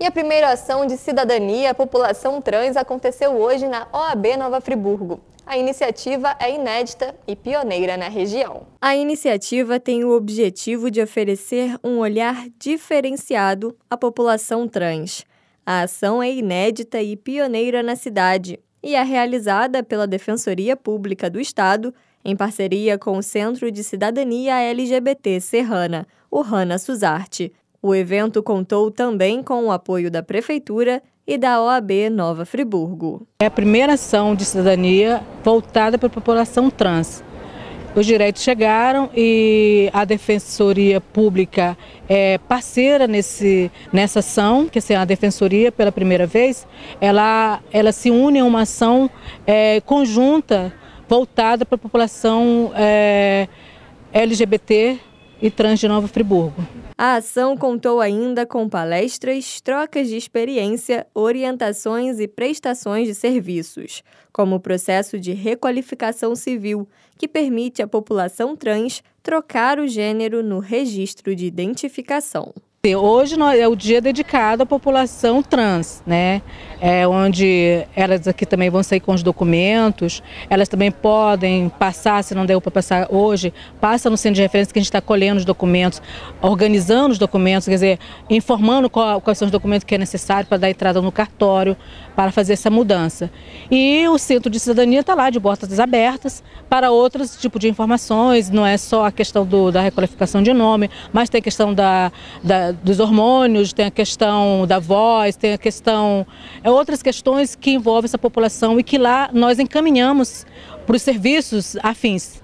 E a primeira ação de cidadania à população trans aconteceu hoje na OAB Nova Friburgo. A iniciativa é inédita e pioneira na região. A iniciativa tem o objetivo de oferecer um olhar diferenciado à população trans. A ação é inédita e pioneira na cidade e é realizada pela Defensoria Pública do Estado em parceria com o Centro de Cidadania LGBT Serrana, o Hana Suzarte. O evento contou também com o apoio da Prefeitura e da OAB Nova Friburgo. É a primeira ação de cidadania voltada para a população trans. Os direitos chegaram e a Defensoria Pública é parceira nesse, nessa ação, que assim, a Defensoria, pela primeira vez, ela, ela se une a uma ação é, conjunta voltada para a população é, LGBT e trans de Nova Friburgo. A ação contou ainda com palestras, trocas de experiência, orientações e prestações de serviços, como o processo de requalificação civil, que permite à população trans trocar o gênero no registro de identificação. Hoje é o dia dedicado à população trans, né? É onde elas aqui também vão sair com os documentos, elas também podem passar, se não deu para passar hoje, passa no centro de referência que a gente está colhendo os documentos, organizando os documentos, quer dizer, informando qual, quais são os documentos que é necessário para dar entrada no cartório, para fazer essa mudança. E o centro de cidadania está lá de portas abertas para outros tipos de informações, não é só a questão do, da requalificação de nome, mas tem a questão da, da dos hormônios, tem a questão da voz, tem a questão. é outras questões que envolvem essa população e que lá nós encaminhamos para os serviços afins.